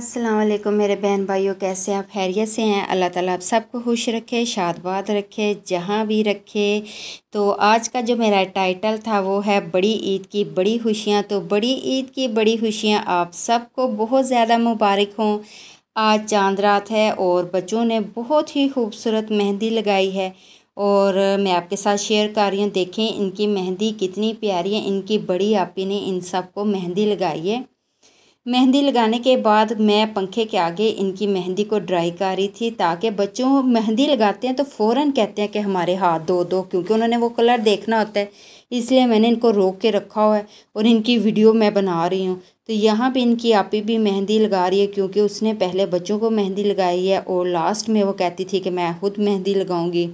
वालेकुम मेरे बहन भाइयों कैसे आप हैरियत से हैं अल्लाह ताला आप सबको खुश रखे शादबाद रखे जहाँ भी रखे तो आज का जो मेरा टाइटल था वो है बड़ी ईद की बड़ी खुशियाँ तो बड़ी ईद की बड़ी खुशियाँ आप सबको बहुत ज़्यादा मुबारक हों आज चांद रात है और बच्चों ने बहुत ही खूबसूरत मेहंदी लगाई है और मैं आपके साथ शेयर कर रही हूँ देखें इनकी मेहंदी कितनी प्यारी है इनकी बड़ी आपी ने इन सबको मेहंदी लगाई है मेहंदी लगाने के बाद मैं पंखे के आगे इनकी मेहंदी को ड्राई कर रही थी ताकि बच्चों मेहंदी लगाते हैं तो फ़ौरन कहते हैं कि हमारे हाथ धो दो क्योंकि उन्होंने वो कलर देखना होता है इसलिए मैंने इनको रोक के रखा हुआ है और इनकी वीडियो मैं बना रही हूँ तो यहाँ पे इनकी आपी भी मेहंदी लगा रही है क्योंकि उसने पहले बच्चों को मेहंदी लगाई है और लास्ट में वो कहती थी कि मैं खुद मेहंदी लगाऊंगी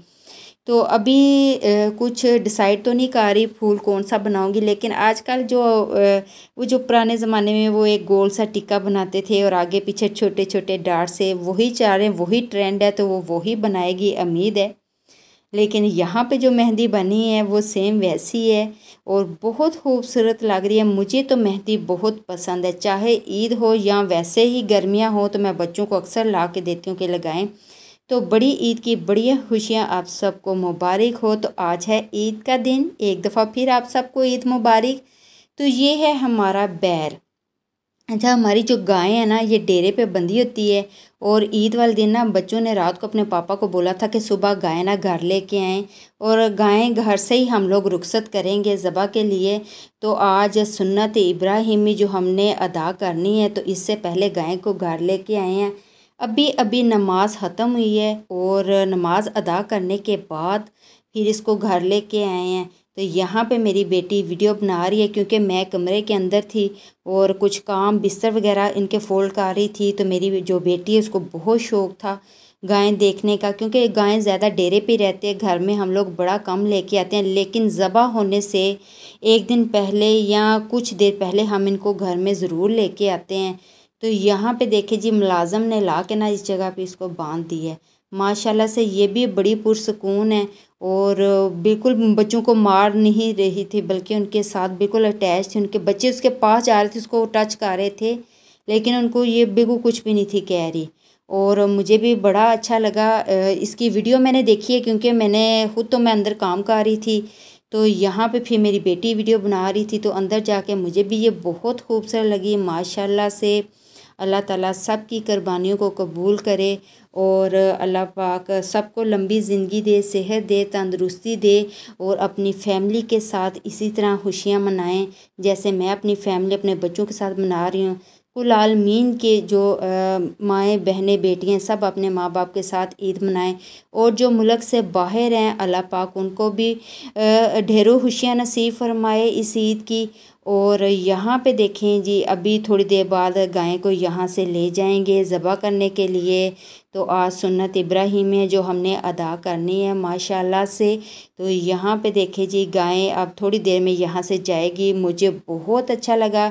तो अभी कुछ डिसाइड तो नहीं कर रही फूल कौन सा बनाऊंगी लेकिन आजकल जो वो जो पुराने ज़माने में वो एक गोल सा टिक्का बनाते थे और आगे पीछे छोटे छोटे डार से वही चाह रहे वही ट्रेंड है तो वो वही बनाएगी उम्मीद है लेकिन यहाँ पे जो मेहंदी बनी है वो सेम वैसी है और बहुत खूबसूरत लग रही है मुझे तो मेहंदी बहुत पसंद है चाहे ईद हो या वैसे ही गर्मियाँ हो तो मैं बच्चों को अक्सर ला के देती हूँ कि लगाएँ तो बड़ी ईद की बढ़िया खुशियाँ आप सबको मुबारक हो तो आज है ईद का दिन एक दफ़ा फिर आप सबको ईद मुबारक तो ये है हमारा बैर अच्छा हमारी जो गाय है ना ये डेरे पे बंधी होती है और ईद वाले दिन ना बच्चों ने रात को अपने पापा को बोला था कि सुबह गाय ना घर लेके आएँ और गायें घर से ही हम लोग रुखसत करेंगे ज़बा के लिए तो आज सुन्नत इब्राहिमी जो हमने अदा करनी है तो इससे पहले गाय को घर लेके आए हैं अभी अभी नमाज ख़त्म हुई है और नमाज अदा करने के बाद फिर इसको घर लेके आए हैं तो यहाँ पे मेरी बेटी वीडियो बना रही है क्योंकि मैं कमरे के अंदर थी और कुछ काम बिस्तर वगैरह इनके फोल्ड कर रही थी तो मेरी जो बेटी है उसको बहुत शौक़ था गायें देखने का क्योंकि गायें ज़्यादा डेरे पे रहते हैं घर में हम लोग बड़ा कम लेके आते हैं लेकिन ज़बा होने से एक दिन पहले या कुछ देर पहले हम इनको घर में ज़रूर लेके आते हैं तो यहाँ पे देखे जी मुलाजम ने ला के ना इस जगह पे इसको बांध दी है माशाल्लाह से ये भी बड़ी पुरसकून है और बिल्कुल बच्चों को मार नहीं रही थी बल्कि उनके साथ बिल्कुल अटैच थी उनके बच्चे उसके पास जा रहे थे उसको टच कर रहे थे लेकिन उनको ये बिल्कुल कुछ भी नहीं थी कह रही और मुझे भी बड़ा अच्छा लगा इसकी वीडियो मैंने देखी है क्योंकि मैंने खुद तो मैं अंदर काम कर रही थी तो यहाँ पे फिर मेरी बेटी वीडियो बना रही थी तो अंदर जाके मुझे भी ये बहुत खूबसूरत लगी माशाल्लाह से अल्लाह ताला सब की कुर्बानियों को कबूल करे और अल्लाह पाक सबको लंबी ज़िंदगी दे सेहत दे तंदरुस्ती दे और अपनी फैमिली के साथ इसी तरह खुशियाँ मनाएं जैसे मैं अपनी फैमिली अपने बच्चों के साथ मना रही हूँ कुल आलमीन के जो माएँ बहनें बेटियाँ सब अपने माँ बाप के साथ ईद मनाएं और जो मुल्क से बाहर हैं अल्लाह पाक उनको भी ढेरों खुशियाँ नसीब फरमाए इस ईद की और यहाँ पे देखें जी अभी थोड़ी देर बाद गायें को यहाँ से ले जाएंगे ज़बह करने के लिए तो आज सुन्नत इब्राहिम है जो हमने अदा करनी है माशाल्लाह से तो यहाँ पे देखे जी गायें अब थोड़ी देर में यहाँ से जाएगी मुझे बहुत अच्छा लगा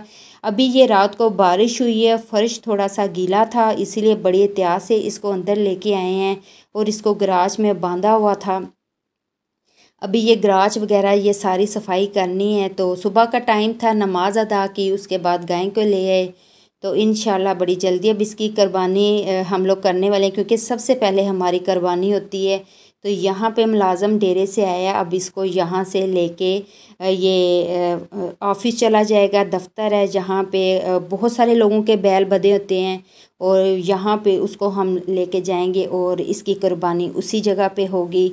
अभी ये रात को बारिश हुई है फ़र्श थोड़ा सा गीला था इसीलिए बड़ी एहतियात से इसको अंदर लेके आए हैं और इसको गराज में बांधा हुआ था अभी ये ग्राच वगैरह ये सारी सफाई करनी है तो सुबह का टाइम था नमाज़ अदा की उसके बाद गाय को ले आए तो इन बड़ी जल्दी अब इसकी कुरबानी हम लोग करने वाले हैं क्योंकि सबसे पहले हमारी क़ुरबानी होती है तो यहाँ पे मुलाजम डेरे से आया अब इसको यहाँ से लेके ये ऑफिस चला जाएगा दफ्तर है जहाँ पे बहुत सारे लोगों के बैल बदे होते हैं और यहाँ पे उसको हम लेके जाएंगे और इसकी कुर्बानी उसी जगह पे होगी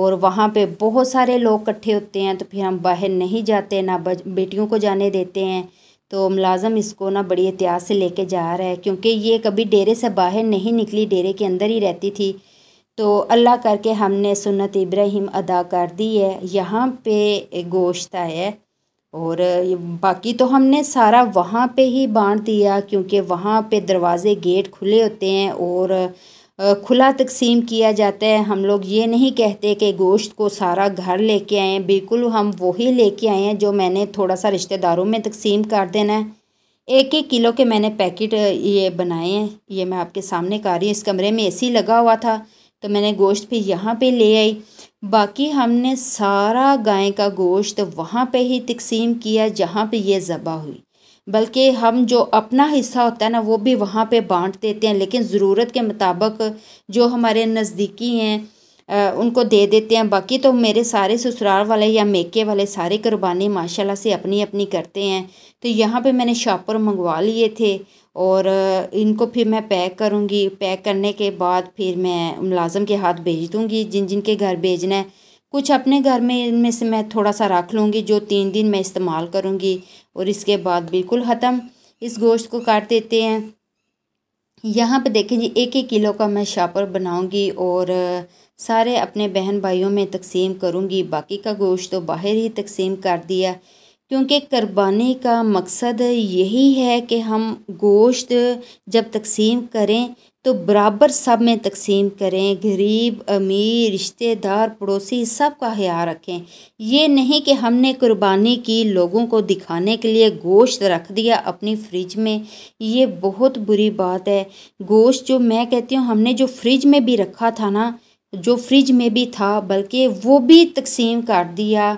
और वहाँ पे बहुत सारे लोग इकट्ठे होते हैं तो फिर हम बाहर नहीं जाते ना बेटियों को जाने देते हैं तो मुलाजम इसको ना बड़ी एहतियात से लेके जा रहा है क्योंकि ये कभी डेरे से बाहर नहीं निकली डेरे के अंदर ही रहती थी तो अल्लाह करके हमने सुन्नत इब्राहिम अदा कर दी है यहाँ पे गोश्त आया और बाकी तो हमने सारा वहाँ पे ही बांट दिया क्योंकि वहाँ पे दरवाज़े गेट खुले होते हैं और खुला तकसीम किया जाता है हम लोग ये नहीं कहते कि गोश्त को सारा घर लेके आए हैं बिल्कुल हम वही लेके आए हैं जो मैंने थोड़ा सा रिश्तेदारों में तकसीम कर देना है एक एक किलो के मैंने पैकेट ये बनाए हैं ये मैं आपके सामने कर रही हूँ इस कमरे में एसी लगा हुआ था तो मैंने गोश्त फिर यहाँ पे ले आई बाकी हमने सारा गाय का गोश्त वहाँ पे ही तकसीम किया जहाँ पे ये ज़बा हुई बल्कि हम जो अपना हिस्सा होता है ना वो भी वहाँ पे बांट देते हैं लेकिन ज़रूरत के मुताबिक जो हमारे नज़दीकी हैं उनको दे देते हैं बाकी तो मेरे सारे ससुराल वाले या मेके वाले सारे कुर्बानी माशाल्लाह से अपनी अपनी करते हैं तो यहाँ पे मैंने शॉपर मंगवा लिए थे और इनको फिर मैं पैक करूँगी पैक करने के बाद फिर मैं मुलाजम के हाथ भेज दूँगी जिन जिन के घर भेजना है कुछ अपने घर में इनमें से मैं थोड़ा सा रख लूँगी जो तीन दिन मैं इस्तेमाल करूँगी और इसके बाद बिल्कुल ख़त्म इस गोश्त को काट देते हैं यहाँ पर देखें जी एक एक किलो का मैं शापर बनाऊँगी और सारे अपने बहन भाइयों में तकसीम करूँगी बाकी का गोश्त तो बाहर ही तकसीम कर दिया क्योंकि कुर्बानी का मकसद यही है कि हम गोश्त जब तकसीम करें तो बराबर सब में तकसीम करें गरीब अमीर रिश्तेदार पड़ोसी सब का ख्याल रखें ये नहीं कि हमने कुर्बानी की लोगों को दिखाने के लिए गोश्त रख दिया अपनी फ्रिज में ये बहुत बुरी बात है गोश्त जो मैं कहती हूँ हमने जो फ्रिज में भी रखा था ना जो फ्रिज में भी था बल्कि वो भी तकसीम कर दिया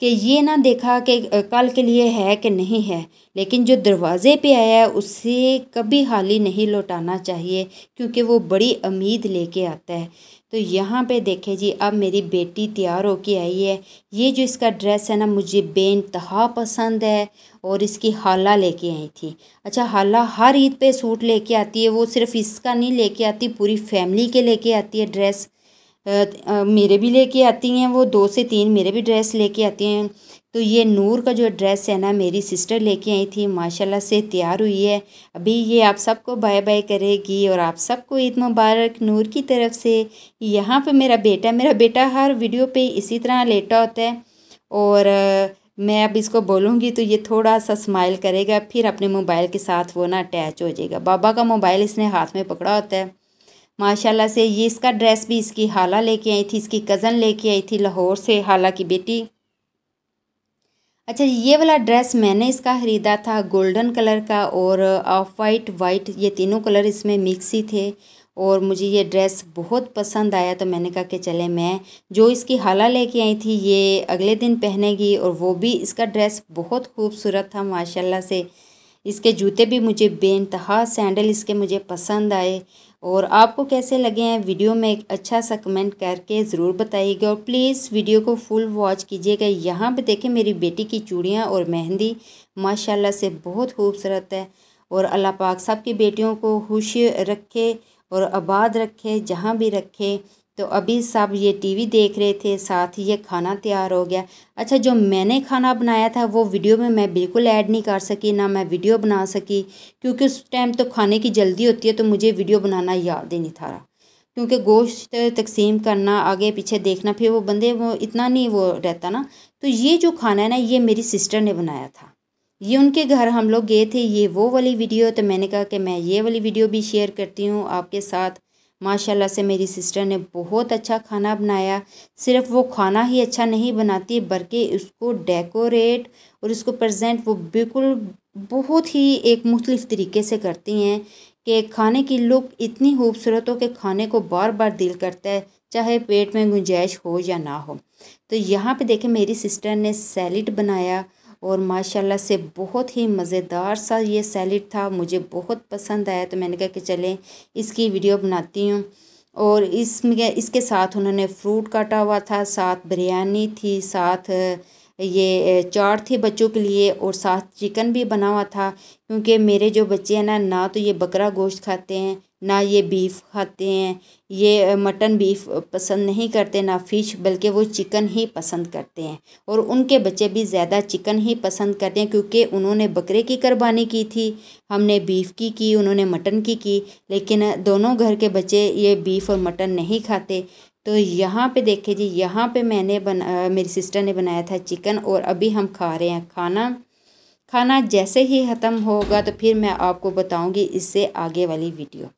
कि ये ना देखा कि कल के लिए है कि नहीं है लेकिन जो दरवाज़े पे आया है उसे कभी ही नहीं लौटाना चाहिए क्योंकि वो बड़ी उम्मीद लेके आता है तो यहाँ पे देखें जी अब मेरी बेटी तैयार होके आई है ये जो इसका ड्रेस है ना मुझे बेनतहा पसंद है और इसकी हाला लेके आई थी अच्छा हाला हर ईद पे सूट लेके आती है वो सिर्फ इसका नहीं लेके आती पूरी फैमिली के लेके आती है ड्रेस मेरे भी लेके आती हैं वो दो से तीन मेरे भी ड्रेस लेके आती हैं तो ये नूर का जो ड्रेस है ना मेरी सिस्टर लेके आई थी माशाल्लाह से तैयार हुई है अभी ये आप सबको बाय बाय करेगी और आप सबको ईद मुबारक नूर की तरफ से यहाँ पे मेरा बेटा मेरा बेटा हर वीडियो पे इसी तरह लेटा होता है और मैं अब इसको बोलूँगी तो ये थोड़ा सा स्माइल करेगा फिर अपने मोबाइल के साथ वो ना अटैच हो जाएगा बाबा का मोबाइल इसने हाथ में पकड़ा होता है माशाल्लाह से ये इसका ड्रेस भी इसकी हाला लेके आई थी इसकी कज़न लेके आई थी लाहौर से हाला की बेटी अच्छा ये वाला ड्रेस मैंने इसका ख़रीदा था गोल्डन कलर का और ऑफ वाइट वाइट ये तीनों कलर इसमें मिक्स ही थे और मुझे ये ड्रेस बहुत पसंद आया तो मैंने कहा कि चले मैं जो इसकी हाला लेके आई थी ये अगले दिन पहनेगी और वो भी इसका ड्रेस बहुत खूबसूरत था माशाल्लाह से इसके जूते भी मुझे बेनतहा सैंडल इसके मुझे पसंद आए और आपको कैसे लगे हैं वीडियो में एक अच्छा सा कमेंट करके ज़रूर बताइएगा और प्लीज़ वीडियो को फुल वॉच कीजिएगा यहाँ पे देखें मेरी बेटी की चूड़ियाँ और मेहंदी माशाल्लाह से बहुत खूबसूरत है और अल्लाह पाक सबकी की बेटियों को खुश रखे और आबाद रखे जहाँ भी रखे तो अभी सब ये टीवी देख रहे थे साथ ही ये खाना तैयार हो गया अच्छा जो मैंने खाना बनाया था वो वीडियो में मैं बिल्कुल ऐड नहीं कर सकी ना मैं वीडियो बना सकी क्योंकि उस टाइम तो खाने की जल्दी होती है तो मुझे वीडियो बनाना याद ही नहीं था क्योंकि गोश्त तकसीम करना आगे पीछे देखना फिर वो बंदे वो इतना नहीं वो रहता ना तो ये जो खाना है ना ये मेरी सिस्टर ने बनाया था ये उनके घर हम लोग गए थे ये वो वाली वीडियो तो मैंने कहा कि मैं ये वाली वीडियो भी शेयर करती हूँ आपके साथ माशाल्लाह से मेरी सिस्टर ने बहुत अच्छा खाना बनाया सिर्फ वो खाना ही अच्छा नहीं बनाती बल्कि उसको डेकोरेट और उसको प्रजेंट वो बिल्कुल बहुत ही एक मुख्तलिफ तरीके से करती हैं कि खाने की लुक इतनी खूबसूरत हो कि खाने को बार बार दिल करता है चाहे पेट में गुंजाइश हो या ना हो तो यहाँ पे देखें मेरी सिस्टर ने सैलड बनाया और माशाल्लाह से बहुत ही मज़ेदार सा ये सैलड था मुझे बहुत पसंद आया तो मैंने कहा कि चलें इसकी वीडियो बनाती हूँ और इसमें इसके साथ उन्होंने फ्रूट काटा हुआ था साथ बिरयानी थी साथ ये चाट थी बच्चों के लिए और साथ चिकन भी बना हुआ था क्योंकि मेरे जो बच्चे हैं ना ना तो ये बकरा गोश्त खाते हैं ना ये बीफ खाते हैं ये मटन बीफ पसंद नहीं करते ना फ़िश बल्कि वो चिकन ही पसंद करते हैं और उनके बच्चे भी ज़्यादा चिकन ही पसंद करते हैं क्योंकि उन्होंने बकरे की कुर्बानी की थी हमने बीफ की की उन्होंने मटन की की लेकिन दोनों घर के बच्चे ये बीफ और मटन नहीं खाते तो यहाँ पे देखे जी यहाँ पे मैंने बना मेरी सिस्टर ने बनाया था चिकन और अभी हम खा रहे हैं खाना खाना जैसे ही ख़त्म होगा तो फिर मैं आपको बताऊँगी इससे आगे वाली वीडियो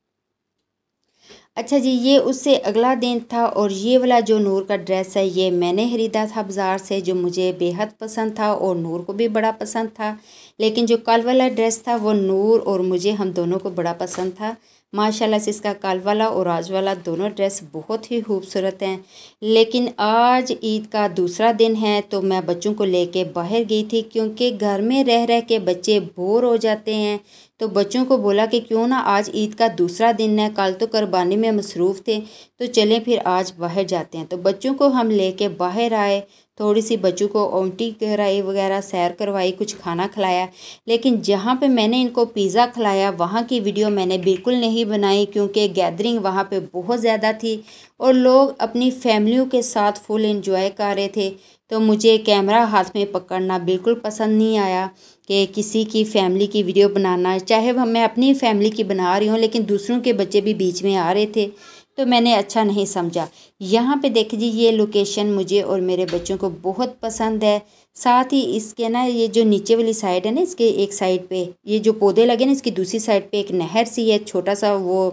अच्छा जी ये उससे अगला दिन था और ये वाला जो नूर का ड्रेस है ये मैंने ख़रीदा था बाज़ार से जो मुझे बेहद पसंद था और नूर को भी बड़ा पसंद था लेकिन जो कल वाला ड्रेस था वो नूर और मुझे हम दोनों को बड़ा पसंद था माशाल्लाह से इसका कल वाला और आज वाला दोनों ड्रेस बहुत ही खूबसूरत हैं लेकिन आज ईद का दूसरा दिन है तो मैं बच्चों को लेके बाहर गई थी क्योंकि घर में रह रह के बच्चे बोर हो जाते हैं तो बच्चों को बोला कि क्यों ना आज ईद का दूसरा दिन है कल तो कुर्बानी में मसरूफ़ थे तो चलें फिर आज बाहर जाते हैं तो बच्चों को हम ले बाहर आए थोड़ी सी बच्चों को ओंटी कराई वगैरह सैर करवाई कुछ खाना खिलाया लेकिन जहाँ पे मैंने इनको पिज़्ज़ा खिलाया वहाँ की वीडियो मैंने बिल्कुल नहीं बनाई क्योंकि गैदरिंग वहाँ पे बहुत ज़्यादा थी और लोग अपनी फैमिलियों के साथ फुल इन्जॉय कर रहे थे तो मुझे कैमरा हाथ में पकड़ना बिल्कुल पसंद नहीं आया कि किसी की फैमिली की वीडियो बनाना चाहे वह मैं अपनी फैमिली की बना रही हूँ लेकिन दूसरों के बच्चे भी बीच में आ रहे थे तो मैंने अच्छा नहीं समझा यहाँ पे देख जी ये लोकेशन मुझे और मेरे बच्चों को बहुत पसंद है साथ ही इसके ना ये जो नीचे वाली साइड है ना इसके एक साइड पे ये जो पौधे लगे ना इसकी दूसरी साइड पे एक नहर सी है छोटा सा वो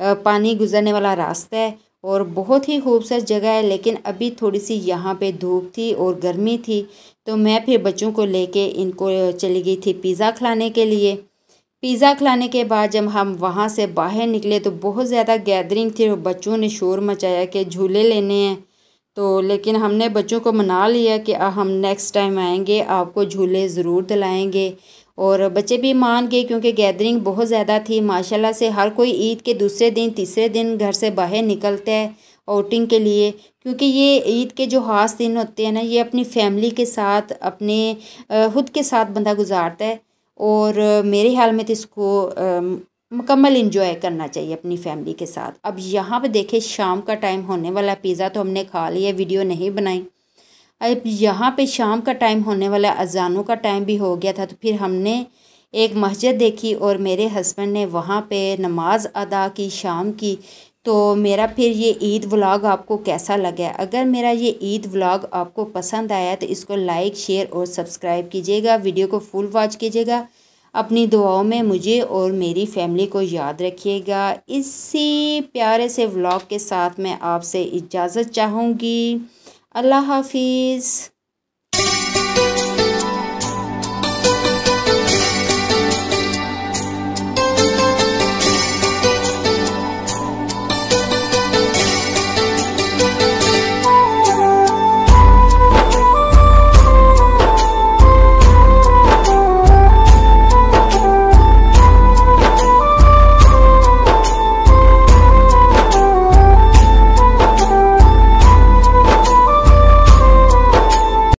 पानी गुजरने वाला रास्ता है और बहुत ही खूबसूरत जगह है लेकिन अभी थोड़ी सी यहाँ पर धूप थी और गर्मी थी तो मैं फिर बच्चों को ले इनको चली गई थी पिज़्ज़ा खिलाने के लिए पिज़्ज़ा खिलाने के बाद जब हम वहाँ से बाहर निकले तो बहुत ज़्यादा गैदरिंग थी और बच्चों ने शोर मचाया कि झूले लेने हैं तो लेकिन हमने बच्चों को मना लिया कि हम नेक्स्ट टाइम आएंगे आपको झूले ज़रूर दिलाएंगे और बच्चे भी मान गए क्योंकि गैदरिंग बहुत ज़्यादा थी माशाल्लाह से हर कोई ईद के दूसरे दिन तीसरे दिन घर से बाहर निकलता है आउटिंग के लिए क्योंकि ये ईद के जो खास दिन होते हैं ना ये अपनी फैमिली के साथ अपने खुद के साथ बंदा गुजारता है और मेरे ख्याल में तो इसको मुकम्मल इंजॉय करना चाहिए अपनी फैमिली के साथ अब यहाँ पर देखें शाम का टाइम होने वाला पिज़्ज़ा तो हमने खा लिया वीडियो नहीं बनाई अब यहाँ पे शाम का टाइम होने वाला अजानों का टाइम भी हो गया था तो फिर हमने एक मस्जिद देखी और मेरे हस्बैंड ने वहाँ पे नमाज़ अदा की शाम की तो मेरा फिर ये ईद व्लॉग आपको कैसा लगा अगर मेरा ये ईद व्लॉग आपको पसंद आया तो इसको लाइक शेयर और सब्सक्राइब कीजिएगा वीडियो को फुल वॉच कीजिएगा अपनी दुआओं में मुझे और मेरी फैमिली को याद रखिएगा इसी प्यारे से व्लॉग के साथ मैं आपसे इजाज़त चाहूँगी अल्लाह हाफिज़